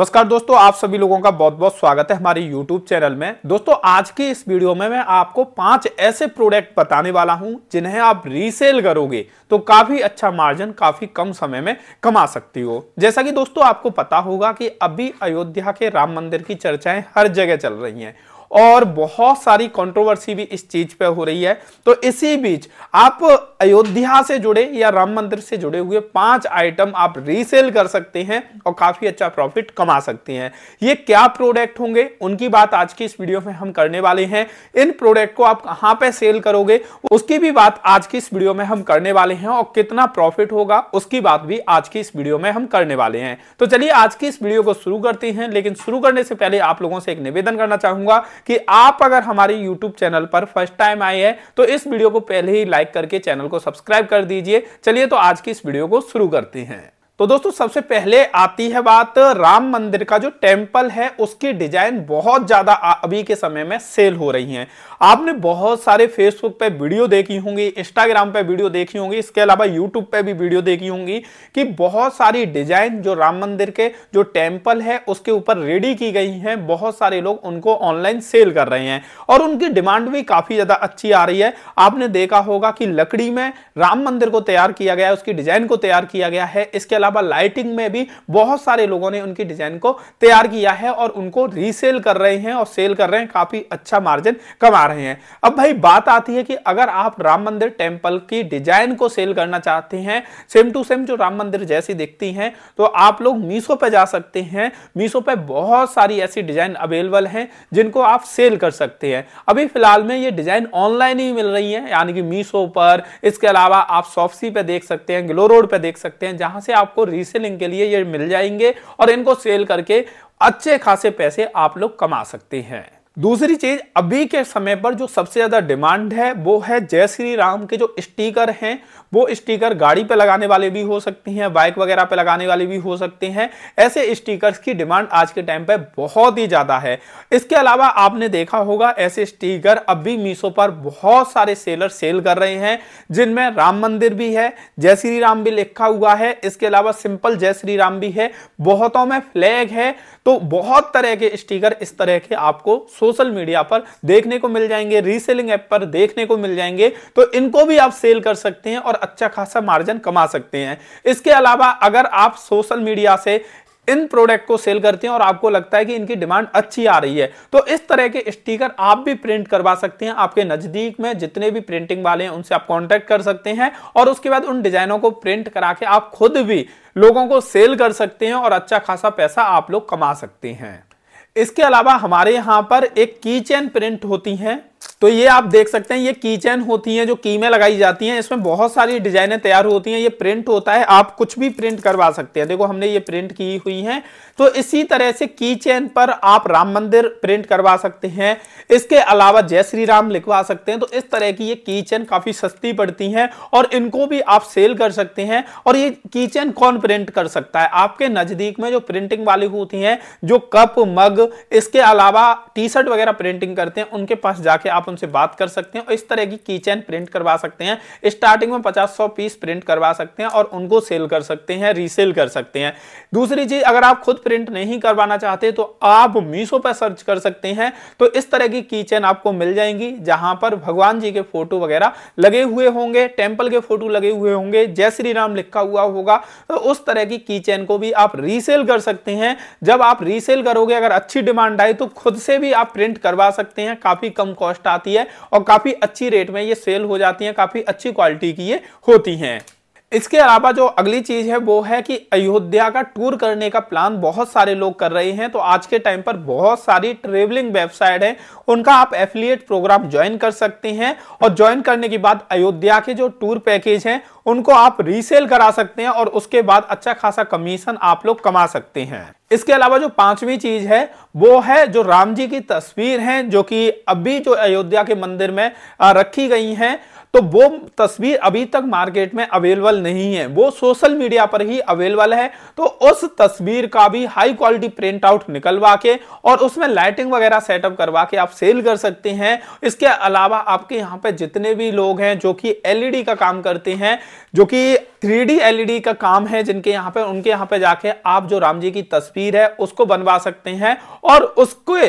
नमस्कार दोस्तों आप सभी लोगों का बहुत बहुत स्वागत है हमारे YouTube चैनल में दोस्तों आज की इस वीडियो में मैं आपको पांच ऐसे प्रोडक्ट बताने वाला हूं जिन्हें आप रीसेल करोगे तो काफी अच्छा मार्जिन काफी कम समय में कमा सकती हो जैसा कि दोस्तों आपको पता होगा कि अभी अयोध्या के राम मंदिर की चर्चाएं हर जगह चल रही हैं और बहुत सारी कंट्रोवर्सी भी इस चीज पे हो रही है तो इसी बीच आप अयोध्या से जुड़े या राम मंदिर से जुड़े हुए पांच आइटम आप रीसेल कर सकते हैं और काफी अच्छा प्रॉफिट कमा सकते हैं ये क्या प्रोडक्ट होंगे उनकी बात आज की इस वीडियो में हम करने वाले हैं इन प्रोडक्ट को आप कहां पे सेल करोगे उसकी भी बात आज की इस वीडियो में हम करने वाले हैं और कितना प्रॉफिट होगा उसकी बात भी आज की इस वीडियो में हम करने वाले हैं तो चलिए आज की इस वीडियो को शुरू करते हैं लेकिन शुरू करने से पहले आप लोगों से एक निवेदन करना चाहूंगा कि आप अगर हमारे यूट्यूब चैनल पर फर्स्ट टाइम आए हैं तो इस वीडियो को पहले ही लाइक करके चैनल को सब्सक्राइब कर दीजिए चलिए तो आज की इस वीडियो को शुरू करते हैं तो दोस्तों सबसे पहले आती है बात राम मंदिर का जो टेम्पल है उसकी डिजाइन बहुत ज्यादा अभी के समय में सेल हो रही है आपने बहुत सारे फेसबुक पे वीडियो देखी होंगी इंस्टाग्राम पे वीडियो देखी होंगी इसके अलावा यूट्यूब पे भी वीडियो देखी होंगी कि बहुत सारी डिजाइन जो राम मंदिर के जो टेम्पल है उसके ऊपर रेडी की गई है बहुत सारे लोग उनको ऑनलाइन सेल कर रहे हैं और उनकी डिमांड भी काफी ज्यादा अच्छी आ रही है आपने देखा होगा कि लकड़ी में राम मंदिर को तैयार किया गया है उसकी डिजाइन को तैयार किया गया है इसके अलावा अलावा लाइटिंग में भी बहुत सारे लोगों ने उनकी डिजाइन को तैयार किया है और उनको रीसेल कर रहे हैं और सेल कर रहे हैं काफी अच्छा मार्जिन कमा रहे हैं अब भाई बात आती है कि अगर आप राम मंदिर टेम्पल की डिजाइन को सेल करना चाहते हैं सेम टू सेम जो राम मंदिर जैसी दिखती है तो आप लोग मीशो पे जा सकते हैं मीशो पे बहुत सारी ऐसी डिजाइन अवेलेबल हैं जिनको आप सेल कर सकते हैं अभी फिलहाल में ये डिजाइन ऑनलाइन ही मिल रही है यानी कि मीशो पर इसके अलावा आप सॉफ्टी पे देख सकते हैं ग्लो रोड पे देख सकते हैं जहां से आप आपको रीसेलिंग के लिए ये मिल जाएंगे और इनको सेल करके अच्छे खासे पैसे आप लोग कमा सकते हैं दूसरी चीज अभी के समय पर जो सबसे ज़्यादा डिमांड है वो है जय श्री राम के जो स्टिकर हैं वो स्टिकर गाड़ी पे लगाने वाले भी हो सकते हैं बाइक वगैरह पे लगाने वाले भी हो सकते हैं ऐसे स्टिकर्स की डिमांड आज के टाइम पे बहुत ही ज़्यादा है इसके अलावा आपने देखा होगा ऐसे स्टिकर अभी मीशो पर बहुत सारे सेलर सेल कर रहे हैं जिनमें राम मंदिर भी है जय श्री राम भी लिखा हुआ है इसके अलावा सिंपल जय श्री राम भी है बहुतों में फ्लैग है तो बहुत तरह के स्टीकर इस तरह के आपको सोशल मीडिया पर देखने को मिल जाएंगे रीसेलिंग ऐप पर देखने को मिल जाएंगे तो इनको भी आप सेल कर सकते हैं और अच्छा खासा मार्जिन कमा सकते हैं इसके अलावा अगर आप सोशल मीडिया से इन प्रोडक्ट को सेल करते हैं और आपको लगता है कि इनकी डिमांड अच्छी आ रही है तो इस तरह के स्टिकर आप भी प्रिंट करवा सकते हैं आपके नज़दीक में जितने भी प्रिंटिंग वाले हैं उनसे आप कांटेक्ट कर सकते हैं और उसके बाद उन डिजाइनों को प्रिंट करा के आप खुद भी लोगों को सेल कर सकते हैं और अच्छा खासा पैसा आप लोग कमा सकते हैं इसके अलावा हमारे यहाँ पर एक की चैन प्रिंट होती हैं तो ये आप देख सकते हैं ये की चैन होती है जो की में लगाई जाती हैं इसमें बहुत सारी डिजाइनें तैयार होती हैं ये प्रिंट होता है आप कुछ भी प्रिंट करवा सकते हैं देखो हमने ये प्रिंट की हुई है तो इसी तरह से की चैन पर आप राम मंदिर प्रिंट करवा सकते हैं इसके अलावा जय श्री राम लिखवा सकते हैं तो इस तरह की ये की चैन काफी सस्ती पड़ती है और इनको भी आप सेल कर सकते हैं और ये की चैन कौन प्रिंट कर सकता है आपके नजदीक में जो प्रिंटिंग वाली होती है जो कप मग इसके अलावा टी शर्ट वगैरह प्रिंटिंग करते हैं उनके पास जाके आप उनसे बात कर सकते हैं और इस तरह की कीचेन प्रिंट करवा सकते हैं स्टार्टिंग में पचास सौ पीस प्रिंट करवा सकते हैं और उनको सेल कर सकते हैं रीसेल कर सकते हैं दूसरी चीज अगर आप खुद प्रिंट नहीं करवाना चाहते तो आप मीशो पर सर्च कर सकते हैं तो इस तरह की कीचेन आपको मिल जाएंगी जहां पर भगवान जी के फोटो वगैरह लगे हुए होंगे टेम्पल के फोटो लगे हुए होंगे जय श्री राम लिखा हुआ होगा तो उस तरह की कीचेन को भी आप रीसेल कर सकते हैं जब आप रीसेल करोगे अगर अच्छी डिमांड आई तो खुद से भी आप प्रिंट करवा सकते हैं काफी कम कॉस्ट आता आती है और काफ़ी अच्छी रेट में ये सेल हो जाती है काफ़ी अच्छी क्वालिटी की ये होती है इसके अलावा जो अगली चीज है वो है कि अयोध्या का टूर करने का प्लान बहुत सारे लोग कर रहे हैं तो आज के टाइम पर बहुत सारी ट्रेवलिंग वेबसाइट है उनका आप एफिलिएट प्रोग्राम ज्वाइन कर सकते हैं और ज्वाइन करने के बाद अयोध्या के जो टूर पैकेज हैं उनको आप रीसेल करा सकते हैं और उसके बाद अच्छा खासा कमीशन आप लोग कमा सकते हैं इसके अलावा जो पांचवी चीज है वो है जो राम जी की तस्वीर है जो कि अभी जो अयोध्या के मंदिर में रखी गई हैं तो वो तस्वीर अभी तक मार्केट में अवेलेबल नहीं है वो सोशल मीडिया पर ही अवेलेबल है तो उस तस्वीर का भी हाई क्वालिटी प्रिंट आउट निकलवा के और उसमें लाइटिंग वगैरह सेटअप करवा के आप सेल कर सकते हैं इसके अलावा आपके यहाँ पे जितने भी लोग हैं जो कि एलईडी e का काम करते हैं जो कि थ्री डी एलईडी का काम है जिनके यहाँ पे उनके यहाँ पे जाके आप जो राम जी की तस्वीर है उसको बनवा सकते हैं और उसके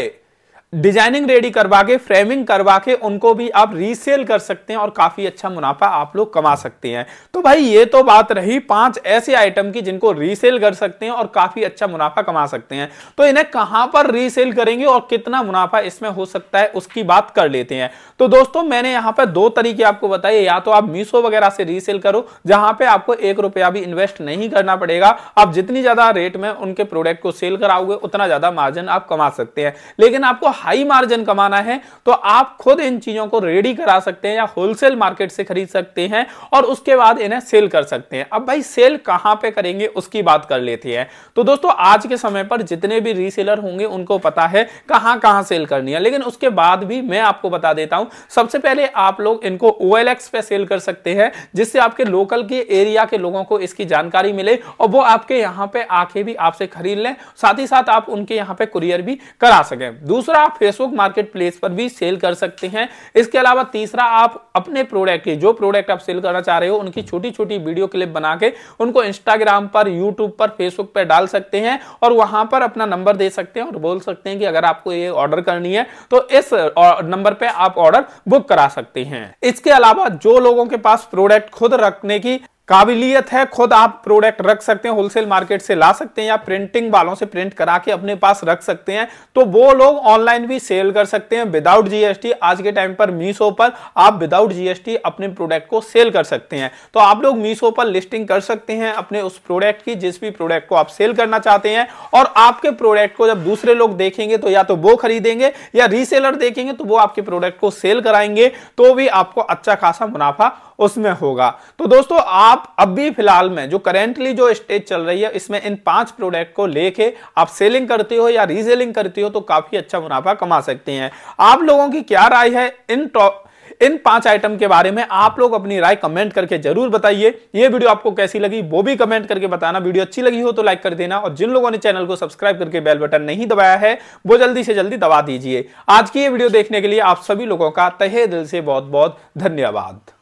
डिजाइनिंग रेडी करवा के फ्रेमिंग करवा के उनको भी आप रीसेल कर सकते हैं और काफी अच्छा मुनाफा आप लोग कमा सकते हैं तो भाई ये तो बात रही पांच ऐसे आइटम की जिनको रीसेल कर सकते हैं और काफी अच्छा मुनाफा कमा सकते हैं तो इन्हें कहां पर रीसेल करेंगे और कितना मुनाफा इसमें हो सकता है उसकी बात कर लेते हैं तो दोस्तों मैंने यहाँ पर दो तरीके आपको बताए या तो आप मीशो वगैरह से रीसेल करो जहां पे आपको एक रुपया भी इन्वेस्ट नहीं करना पड़ेगा आप जितनी ज्यादा रेट में उनके प्रोडक्ट को सेल कराओगे उतना ज्यादा मार्जिन आप कमा सकते हैं लेकिन आपको हाई मार्जिन कमाना है तो आप खुद इन चीजों को रेडी करा सकते हैं या होलसेल मार्केट से खरीद सकते हैं और उसके बाद इन्हें सेल कर सकते हैं अब भाई सेल कहां पे करेंगे उसकी बात कर लेते हैं तो दोस्तों आज के समय पर जितने भी रीसेलर होंगे उनको पता है कहां कहां सेल करनी है लेकिन उसके बाद भी मैं आपको बता देता हूं सबसे पहले आप लोग इनको ओ पे सेल कर सकते हैं जिससे आपके लोकल के एरिया के लोगों को इसकी जानकारी मिले और वो आपके यहां पे आके भी आपसे खरीद लें साथ ही साथ आप उनके यहां पे कुरियर भी करा सकें दूसरा आप फेसबुक मार्केट प्लेस पर भी सेल कर सकते हैं इसके अलावा तीसरा आप अपने प्रोडक्ट के जो प्रोडक्ट आप सेल करना चाह रहे हो उनकी छोटी छोटी वीडियो क्लिप बना के उनको इंस्टाग्राम पर यूट्यूब पर फेसबुक पर डाल सकते हैं और वहां पर अपना नंबर दे सकते हैं और बोल सकते हैं कि अगर आपको ये ऑर्डर करनी है तो इस नंबर पर आप ऑर्डर बुक करा सकते हैं इसके अलावा जो लोगों के पास प्रोडक्ट खुद रखने की काबिलियत है खुद आप प्रोडक्ट रख सकते हैं होलसेल मार्केट से ला सकते हैं या प्रिंटिंग वालों से प्रिंट करा के अपने पास रख सकते हैं तो वो लोग ऑनलाइन भी सेल कर सकते हैं विदाउट जीएसटी आज के टाइम पर मीशो पर आप विदाउट जीएसटी अपने प्रोडक्ट को सेल कर सकते हैं तो आप लोग मीशो पर लिस्टिंग कर सकते हैं अपने उस प्रोडक्ट की जिस भी प्रोडक्ट को आप सेल करना चाहते हैं और आपके प्रोडक्ट को जब दूसरे लोग देखेंगे तो या तो वो खरीदेंगे या रीसेलर देखेंगे तो वो आपके प्रोडक्ट को सेल कराएंगे तो भी आपको अच्छा खासा मुनाफा उसमें होगा तो दोस्तों आप आप अभी फिलहाल में जो करेंटली जो स्टेज चल रही है इसमें इन पांच प्रोडक्ट को लेके आप सेलिंग करते हो या रीसेलिंग करते हो तो काफी अच्छा मुनाफा कमा सकते हैं आप लोगों की क्या राय है इन टॉप इन पांच आइटम के बारे में आप लोग अपनी राय कमेंट करके जरूर बताइए ये वीडियो आपको कैसी लगी वो भी कमेंट करके बताना वीडियो अच्छी लगी हो तो लाइक कर देना और जिन लोगों ने चैनल को सब्सक्राइब करके बेल बटन नहीं दबाया है वो जल्दी से जल्दी दबा दीजिए आज की ये वीडियो देखने के लिए आप सभी लोगों का तहे दिल से बहुत बहुत धन्यवाद